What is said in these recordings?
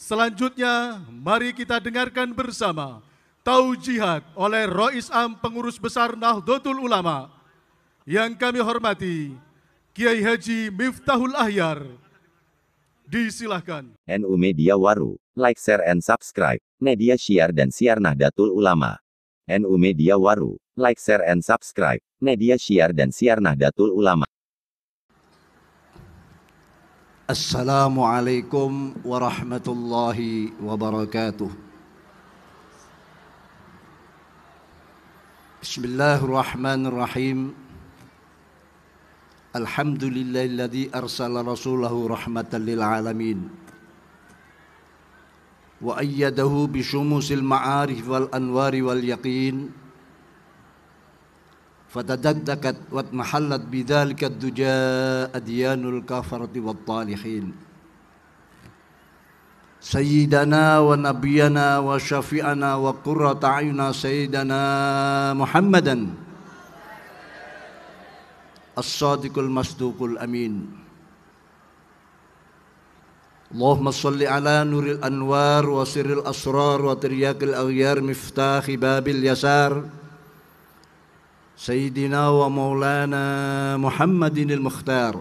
Selanjutnya, mari kita dengarkan bersama Jihad oleh Rois Am Pengurus Besar Nahdlatul Ulama yang kami hormati Kiai Haji Miftahul Ahyar. Disilahkan. NU Media Waru, like, share, and subscribe. Media Syiar dan Siar Nahdlatul Ulama. NU Media Waru, like, share, and subscribe. Media Syiar dan Siar Nahdlatul Ulama. السلام عليكم ورحمة الله وبركاته بسم الله الرحمن الرحيم الحمد لله الذي أرسل رسوله رحمة للعالمين وأيده بشموس المعارف والأنوار واليقين فتدندكت واتمحلت بذلك الدجاء أديان الكفرة والطالحين سيدنا ونبينا وشفيعنا وقرة عينا سيدنا محمدا الصادق المصدوق الأمين اللهم صل على نور الأنوار وسر الأسرار وترياق الأغيار مفتاح باب اليسار سيدنا ومولانا محمد المختار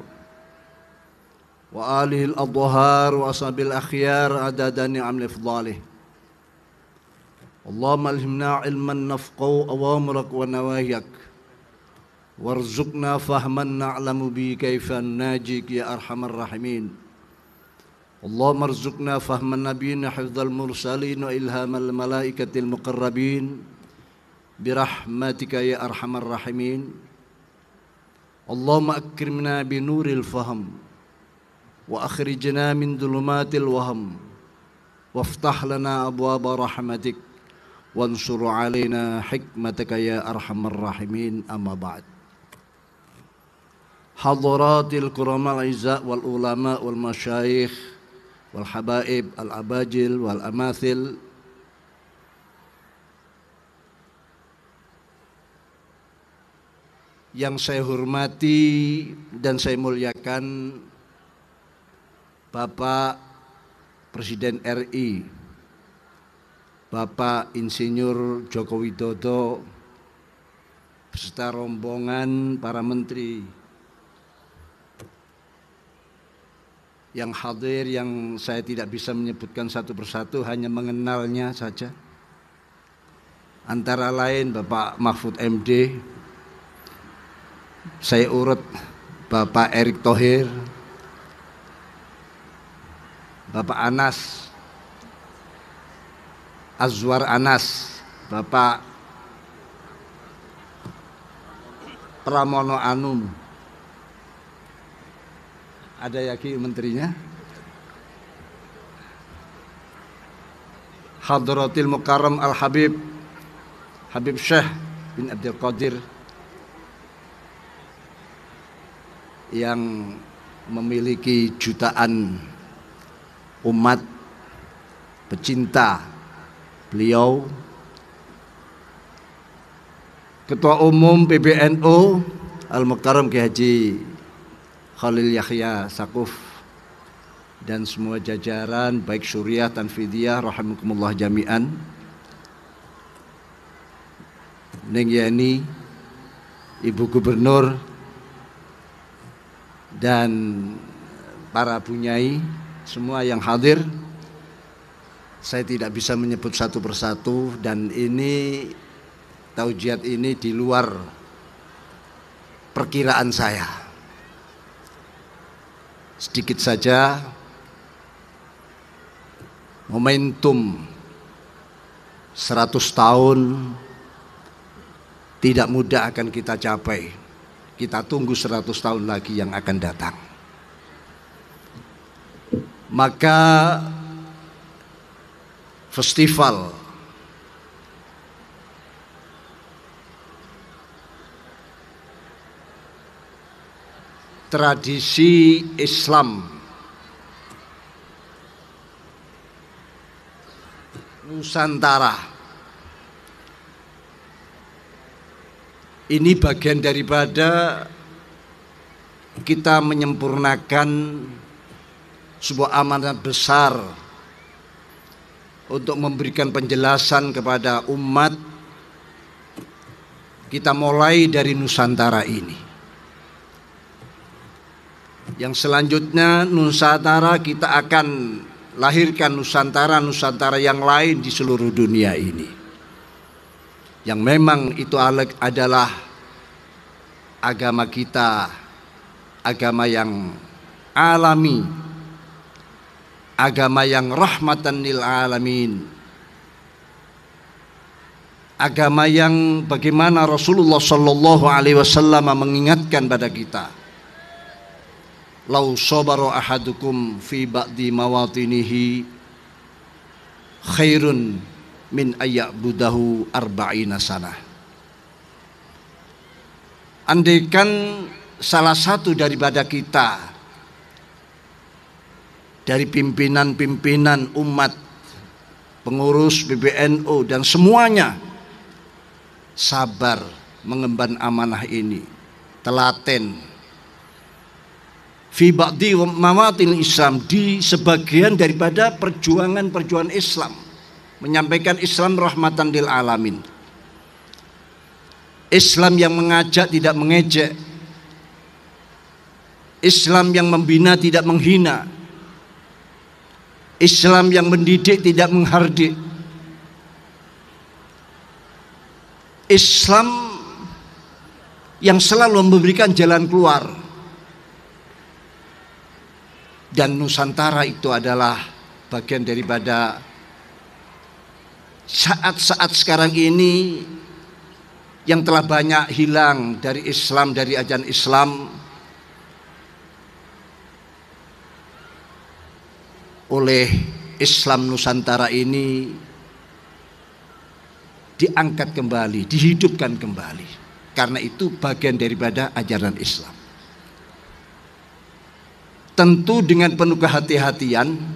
وآله الأظهار وأصحاب الأخيار عدد نعم لفضاله اللهم ألهمنا علما نفقه أوامرك ونواهيك وارزقنا فهما نعلم به كيف نناجيك يا أرحم الراحمين اللهم ارزقنا فهم النبيين حفظ المرسلين وإلهام الملائكة المقربين برحمتك يا أرحم الراحمين اللهم أكرمنا بنور الفهم وأخرجنا من ظلمات الوهم وافتح لنا أبواب رحمتك وانصر علينا حكمتك يا أرحم الراحمين أما بعد حضرات الكرماء الأعزاء والعلماء والمشايخ والحبائب الأباجل والأماثل yang saya hormati dan saya muliakan Bapak Presiden RI, Bapak Insinyur Joko Widodo, beserta rombongan para menteri yang hadir yang saya tidak bisa menyebutkan satu persatu hanya mengenalnya saja antara lain Bapak Mahfud MD saya urut Bapak Erick Thohir, Bapak Anas, Azwar Anas, Bapak Pramono Anum. Ada yaki menterinya? Hadrotil Mukarram Al Habib Habib Syekh bin Abdul Qadir yang memiliki jutaan umat pecinta beliau Ketua Umum PBNU Al Mukarram Ki Haji Khalil Yahya Sakuf dan semua jajaran baik Suriah Tanfidiyah rahimakumullah jami'an Neng Yani Ibu Gubernur dan para punyai semua yang hadir saya tidak bisa menyebut satu persatu dan ini taujiat ini di luar perkiraan saya sedikit saja momentum 100 tahun tidak mudah akan kita capai kita tunggu 100 tahun lagi yang akan datang. Maka festival tradisi Islam Nusantara ini bagian daripada kita menyempurnakan sebuah amanat besar untuk memberikan penjelasan kepada umat kita mulai dari Nusantara ini yang selanjutnya Nusantara kita akan lahirkan Nusantara-Nusantara yang lain di seluruh dunia ini yang memang itu adalah agama kita, agama yang alami, agama yang rahmatan lil alamin. Agama yang bagaimana Rasulullah Shallallahu alaihi wasallam mengingatkan pada kita. Lau sabaru ahadukum fi ba'di mawatinihi khairun min ayak budahu arba'ina sana Andaikan salah satu daripada kita dari pimpinan-pimpinan umat pengurus BBNO dan semuanya sabar mengemban amanah ini telaten fi ba'di Islam di sebagian daripada perjuangan-perjuangan Islam menyampaikan Islam rahmatan lil alamin. Islam yang mengajak tidak mengejek. Islam yang membina tidak menghina. Islam yang mendidik tidak menghardik. Islam yang selalu memberikan jalan keluar. Dan Nusantara itu adalah bagian daripada saat-saat sekarang ini yang telah banyak hilang dari Islam, dari ajaran Islam oleh Islam Nusantara ini diangkat kembali, dihidupkan kembali. Karena itu bagian daripada ajaran Islam. Tentu dengan penuh kehati-hatian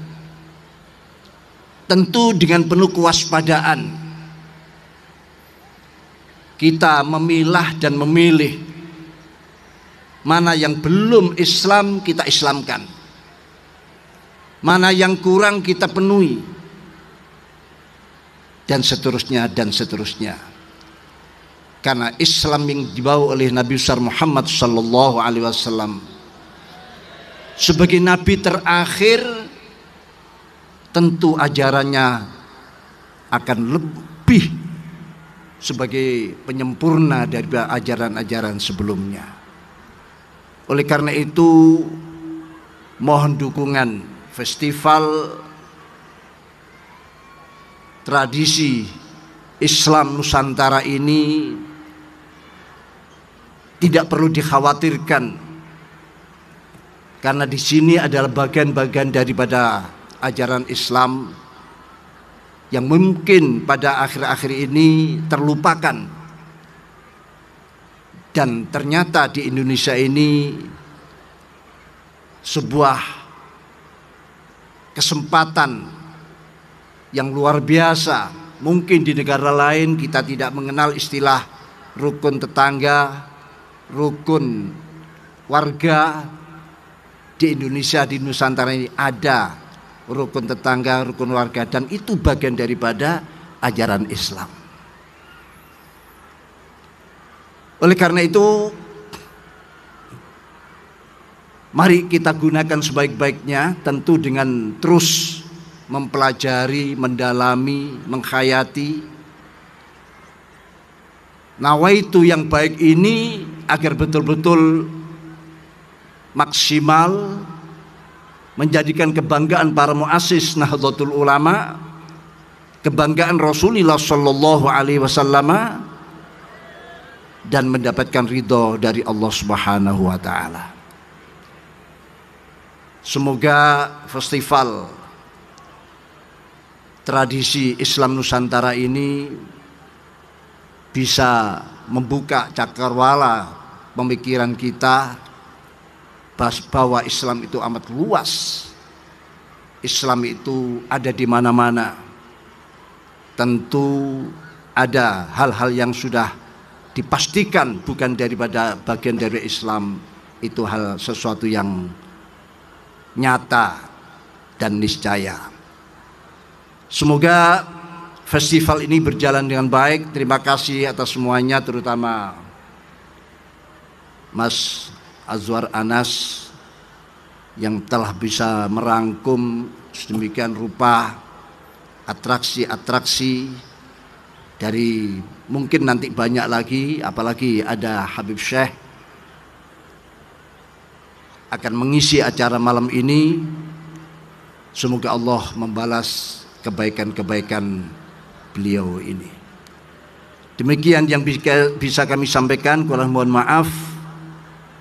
tentu dengan penuh kewaspadaan kita memilah dan memilih mana yang belum Islam kita Islamkan mana yang kurang kita penuhi dan seterusnya dan seterusnya karena Islam yang dibawa oleh Nabi besar Muhammad saw sebagai nabi terakhir tentu ajarannya akan lebih sebagai penyempurna dari ajaran-ajaran sebelumnya. Oleh karena itu, mohon dukungan festival tradisi Islam Nusantara ini tidak perlu dikhawatirkan karena di sini adalah bagian-bagian daripada ajaran Islam yang mungkin pada akhir-akhir ini terlupakan dan ternyata di Indonesia ini sebuah kesempatan yang luar biasa. Mungkin di negara lain kita tidak mengenal istilah rukun tetangga, rukun warga. Di Indonesia di Nusantara ini ada rukun tetangga, rukun warga dan itu bagian daripada ajaran Islam. Oleh karena itu mari kita gunakan sebaik-baiknya tentu dengan terus mempelajari, mendalami, menghayati nawaitu yang baik ini agar betul-betul maksimal menjadikan kebanggaan para muasis Nahdlatul Ulama, kebanggaan Rasulullah Shallallahu Alaihi Wasallam dan mendapatkan ridho dari Allah Subhanahu Wa Taala. Semoga festival tradisi Islam Nusantara ini bisa membuka cakrawala pemikiran kita bahwa Islam itu amat luas. Islam itu ada di mana-mana. Tentu ada hal-hal yang sudah dipastikan bukan daripada bagian dari Islam itu hal sesuatu yang nyata dan niscaya. Semoga festival ini berjalan dengan baik. Terima kasih atas semuanya terutama Mas Azwar Anas yang telah bisa merangkum sedemikian rupa atraksi-atraksi dari mungkin nanti banyak lagi apalagi ada Habib Syekh akan mengisi acara malam ini semoga Allah membalas kebaikan-kebaikan beliau ini demikian yang bisa kami sampaikan kurang mohon maaf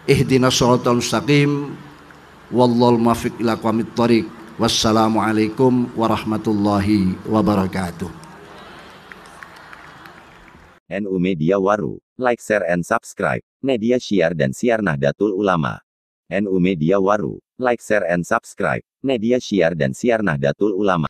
ihdina suratul mustaqim wallal mafiq ila kwamit thariq wassalamualaikum warahmatullahi wabarakatuh NU Media Waru like share and subscribe media syiar dan siar Nahdlatul Ulama NU Media Waru like share and subscribe media syiar dan siar Nahdlatul Ulama